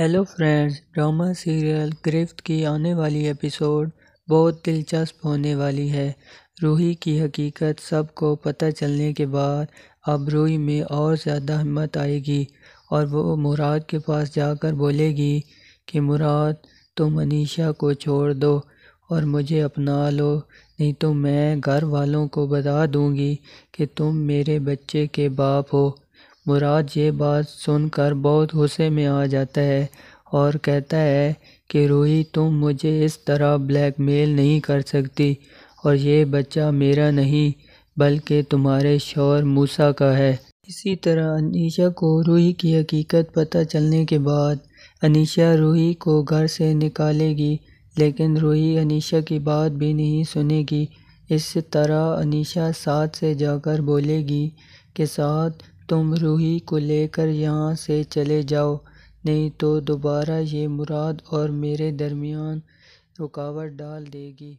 hello friends drama serial गिरफ्त की आने वाली एपिसोड बहुत दिलचस्प होने वाली है रूही की हकीकत सबको पता चलने के बाद अब रूही में और ज़्यादा हिम्मत आएगी और वो मुराद के पास जाकर बोलेगी कि मुराद तुम अनीशा को छोड़ दो और मुझे अपना लो नहीं तो मैं घर वालों को बता दूंगी कि तुम मेरे बच्चे के बाप हो मुराद ये बात सुनकर बहुत गुस्से में आ जाता है और कहता है कि रूही तुम मुझे इस तरह ब्लैकमेल नहीं कर सकती और ये बच्चा मेरा नहीं बल्कि तुम्हारे शोर मूसा का है इसी तरह अनीशा को रूही की हकीकत पता चलने के बाद अनीशा रूही को घर से निकालेगी लेकिन रूही अनीशा की बात भी नहीं सुनेगी इस तरह अनीशा साथ से जाकर बोलेगी के साथ तुम रूही को लेकर यहाँ से चले जाओ नहीं तो दोबारा ये मुराद और मेरे दरमियान रुकावट डाल देगी